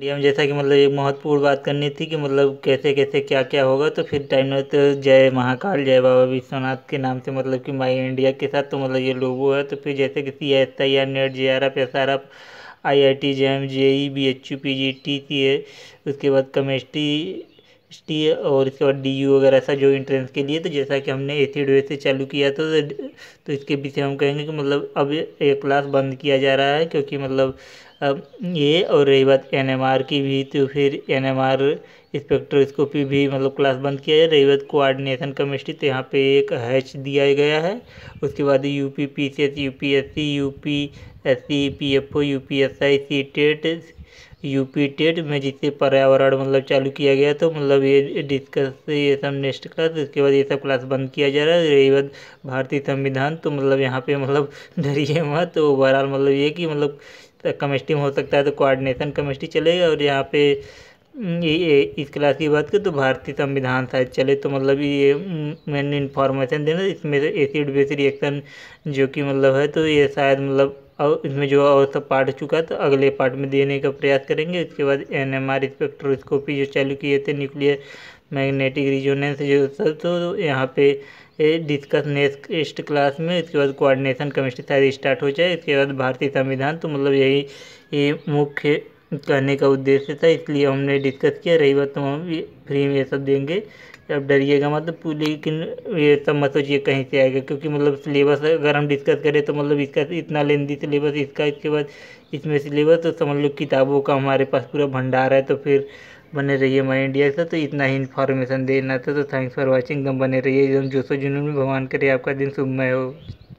इसलिए हम जैसा कि मतलब ये महत्वपूर्ण बात करनी थी कि मतलब कैसे कैसे क्या क्या होगा तो फिर टाइम तो जय महाकाल जय बाबा विश्वनाथ के नाम से मतलब कि माई इंडिया के साथ तो मतलब ये लोगो है तो फिर जैसे कि C S I R NET J R F S R F I I T J M J E B H U P G T C A उसके बाद केमिस्ट्री टी और इसके बाद डी यू वगैरह ऐसा जो इंट्रेंस के लिए तो जैसा कि हमने ए वे से चालू किया था तो, तो इसके पीछे हम कहेंगे कि मतलब अब ये क्लास बंद किया जा रहा है क्योंकि मतलब अब ये और रही बात एन एम आर की भी तो फिर एन एम आर स्पेक्ट्रोस्कोपी भी मतलब क्लास बंद किया है रही बात कोआर्डिनेशन कमिस्ट्री तो यहाँ पे एक हैच दिया गया है उसके बाद U P P C S U P S C U P S C P F O U P S I C TET UP TET में जिसे पर्यावरण मतलब चालू किया गया तो मतलब ये डिस्कस ये सब नेक्स्ट क्लास उसके बाद ये सब क्लास बंद किया जा रहा है रही बात भारतीय संविधान तो मतलब यहाँ पे मतलब डरिए मत तो ओवरऑल मतलब ये कि मतलब कमिस्ट्री में हो सकता है तो कोऑर्डिनेशन कमिस्ट्री चलेगा और यहाँ पे हम्म, ये इस क्लास की बात करें तो भारतीय संविधान शायद चले तो मतलब ये मैंने इन्फॉर्मेशन देना इसमें से एसिड बेस रिएक्शन जो कि मतलब है तो ये शायद मतलब और इसमें जो और सब पार्ट चुका तो अगले पार्ट में देने का प्रयास करेंगे उसके बाद एन एम आर स्पेक्ट्रोस्कोपी जो चालू किए थे न्यूक्लियर मैग्नेटिक रिजोनेंस जो सब तो यहाँ पे डिस्कस नेक्स्ट क्लास में इसके बाद कोऑर्डिनेशन कमिस्ट्री शायद स्टार्ट हो जाए इसके बाद भारतीय संविधान तो मतलब यही ये मुख्य कहने का उद्देश्य था इसलिए हमने डिस्कस किया रही बात तो हम फ्री में ये सब देंगे अब डरिएगा मतलब लेकिन ये सब मत सोचिए कहीं से आएगा क्योंकि मतलब सिलेबस अगर हम डिस्कस करें तो मतलब इसका इतना लेंदी सिलेबस इसका इसके बाद इसमें सिलेबस तो समझ लो किताबों का हमारे पास पूरा भंडार है तो फिर बने रहिए माई इंडिया से तो इतना ही इन्फॉर्मेशन देना था तो थैंक्स फॉर वॉचिंग दम बने रहिए एकदम जोशो जुनून में भगवान करिए आपका दिन शुभमय हो